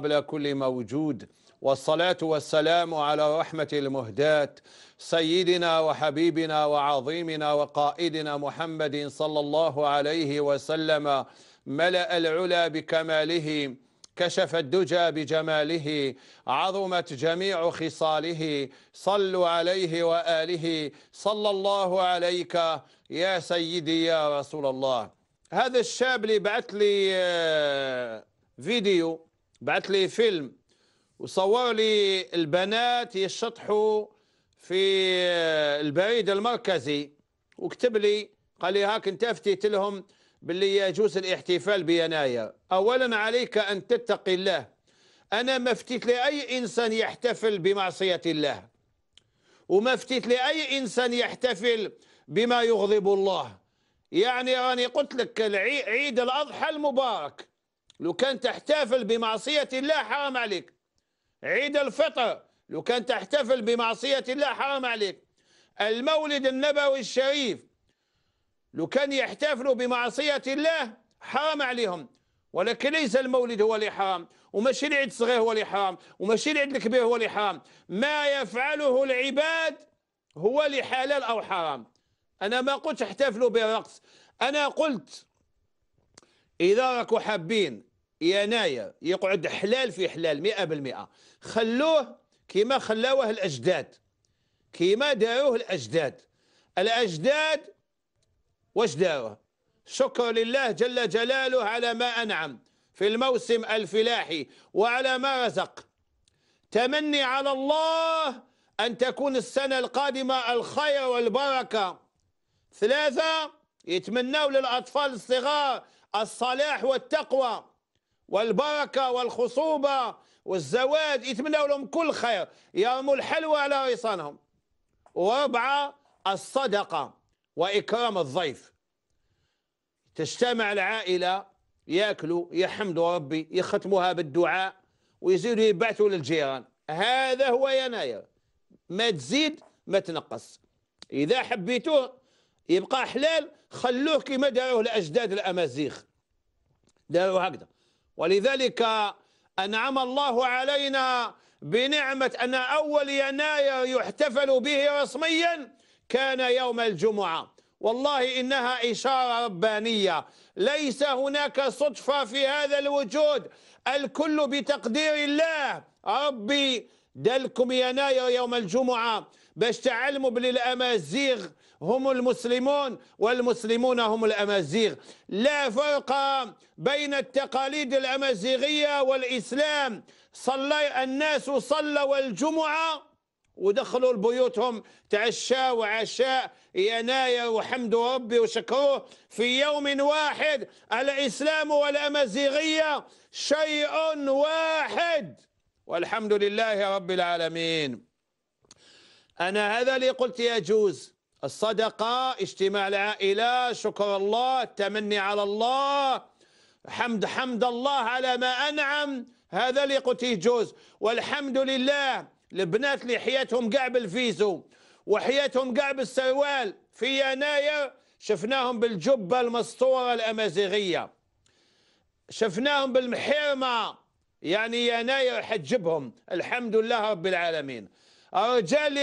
قبل كل موجود والصلاة والسلام على رحمة المهداة سيدنا وحبيبنا وعظيمنا وقائدنا محمد صلى الله عليه وسلم ملأ العلا بكماله كشف الدجى بجماله عظمت جميع خصاله صلوا عليه وآله صلى الله عليك يا سيدي يا رسول الله هذا الشاب اللي بعث لي آه، فيديو بعث لي فيلم وصور لي البنات يشطحوا في البريد المركزي وكتب لي قال لي هاك انت افتيت لهم باللي يجوز الاحتفال بيناير اولا عليك ان تتقي الله انا ما افتيت لاي انسان يحتفل بمعصيه الله وما افتيت لاي انسان يحتفل بما يغضب الله يعني راني قلت لك عيد الاضحى المبارك لو كان تحتفل بمعصية الله حرام عليك عيد الفطر لو كان تحتفل بمعصية الله حرام عليك المولد النبوي الشريف لو كان يحتفلوا بمعصية الله حرام عليهم ولكن ليس المولد هو اللي حرام وماشي العيد الصغير هو اللي حرام وماشي العيد الكبير هو اللي حرام ما يفعله العباد هو اللي حلال أو حرام أنا ما قلت احتفلوا بالرقص أنا قلت إذا راكو حابين يناير يقعد حلال في حلال مئة بالمئة خلوه كما خلاوه الأجداد كما داروه الأجداد الأجداد واش داروه شكر لله جل جلاله على ما أنعم في الموسم الفلاحي وعلى ما رزق تمني على الله أن تكون السنة القادمة الخير والبركة ثلاثة يتمنوا للأطفال الصغار الصلاح والتقوى والبركة والخصوبة والزواج يتمنوا لهم كل خير يرموا الحلوى على ريصانهم وربعة الصدقة وإكرام الضيف تجتمع العائلة ياكلوا يحمدوا ربي يختموها بالدعاء ويزيدوا يبعثوا للجيران هذا هو يناير ما تزيد ما تنقص إذا حبيتوه يبقى حلال خلوه كما داروه لأجداد الأمازيغ هكذا ولذلك أنعم الله علينا بنعمة أن أول يناير يحتفل به رسميا كان يوم الجمعة والله إنها إشارة ربانية ليس هناك صدفة في هذا الوجود الكل بتقدير الله ربي دلكم يناير يوم الجمعة باش تعلموا بلي الأمازيغ هم المسلمون والمسلمون هم الأمازيغ لا فرق بين التقاليد الأمازيغية والإسلام صلى الناس صلوا الجمعة ودخلوا لبيوتهم تعشى وعشاء يناير وحمد ربي وشكروه في يوم واحد الإسلام والأمازيغية شيء واحد والحمد لله رب العالمين أنا هذا اللي قلت يجوز الصدقة اجتماع العائلة شكر الله التمني على الله حمد حمد الله على ما أنعم هذا اللي قلت يجوز والحمد لله البنات اللي حياتهم قاع بالفيزو وحياتهم قاع بالسروال في يناير شفناهم بالجبة المسطورة الأمازيغية شفناهم بالمحرمة يعني يناير حتجبهم الحمد لله رب العالمين الرجال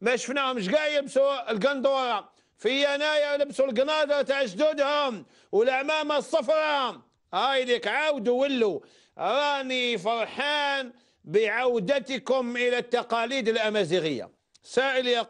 ما شفناهمش كاع يلبسوا القندوره في يناير لبسوا القنادر تاع جدودهم والعمامه الصفراء هاي ليك عاودوا ولوا راني فرحان بعودتكم الى التقاليد الامازيغيه سائل يقول